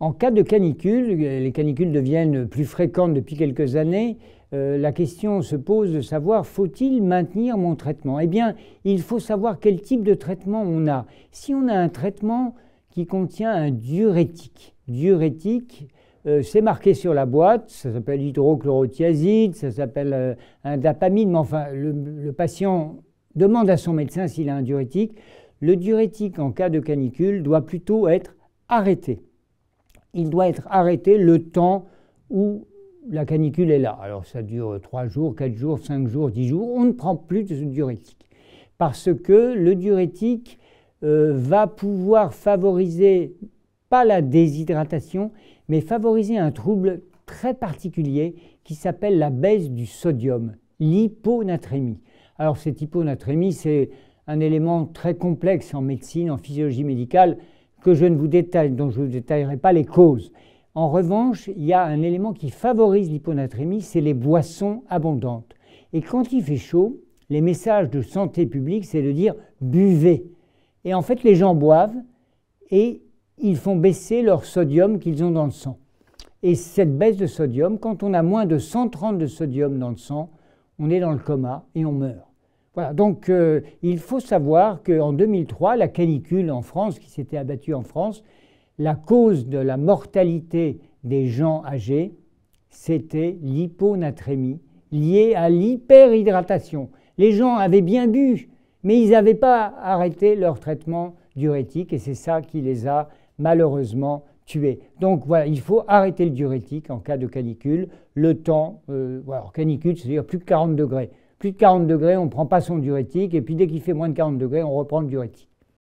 En cas de canicule, les canicules deviennent plus fréquentes depuis quelques années, euh, la question se pose de savoir faut-il maintenir mon traitement Eh bien, il faut savoir quel type de traitement on a. Si on a un traitement qui contient un diurétique, diurétique, euh, c'est marqué sur la boîte, ça s'appelle hydrochlorothiazide, ça s'appelle euh, un dapamine, mais enfin, le patient demande à son médecin s'il a un diurétique. Le diurétique en cas de canicule doit plutôt être arrêté il doit être arrêté le temps où la canicule est là. Alors ça dure 3 jours, 4 jours, 5 jours, 10 jours. On ne prend plus de diurétique. Parce que le diurétique euh, va pouvoir favoriser, pas la déshydratation, mais favoriser un trouble très particulier qui s'appelle la baisse du sodium, l'hyponatrémie. Alors cette hyponatrémie, c'est un élément très complexe en médecine, en physiologie médicale que je ne vous détaille, dont je ne vous détaillerai pas les causes. En revanche, il y a un élément qui favorise l'hyponatrémie, c'est les boissons abondantes. Et quand il fait chaud, les messages de santé publique, c'est de dire buvez. Et en fait, les gens boivent et ils font baisser leur sodium qu'ils ont dans le sang. Et cette baisse de sodium, quand on a moins de 130 de sodium dans le sang, on est dans le coma et on meurt donc euh, il faut savoir qu'en 2003, la canicule en France, qui s'était abattue en France, la cause de la mortalité des gens âgés, c'était l'hyponatrémie liée à l'hyperhydratation. Les gens avaient bien bu, mais ils n'avaient pas arrêté leur traitement diurétique et c'est ça qui les a malheureusement tués. Donc il faut arrêter le diurétique en cas de canicule. Le temps, alors euh, canicule, c'est-à-dire plus de 40 degrés plus de 40 degrés, on ne prend pas son diurétique, et puis dès qu'il fait moins de 40 degrés, on reprend le diurétique.